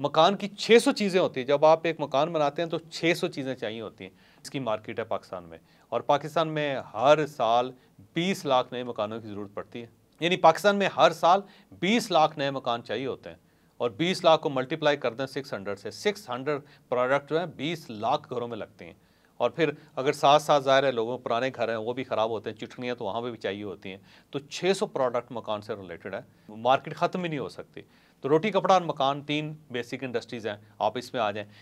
मकान की 600 चीज़ें होती हैं जब आप एक मकान बनाते हैं तो 600 चीज़ें चाहिए होती हैं इसकी मार्केट है पाकिस्तान में और पाकिस्तान में हर साल 20 लाख नए मकानों की ज़रूरत पड़ती है यानी पाकिस्तान में हर साल 20 लाख नए मकान चाहिए होते हैं और 20 लाख को मल्टीप्लाई कर दें 600 से 600 प्रोडक्ट जो हैं बीस लाख घरों में लगते हैं और फिर अगर साथ साथ ज़ाहिर है लोगों पुराने घर हैं वो भी ख़राब होते हैं चिटनियाँ तो वहाँ पर भी चाहिए होती हैं तो 600 प्रोडक्ट मकान से रिलेटेड है मार्केट ख़त्म ही नहीं हो सकती तो रोटी कपड़ा और मकान तीन बेसिक इंडस्ट्रीज़ हैं आप इसमें आ जाएँ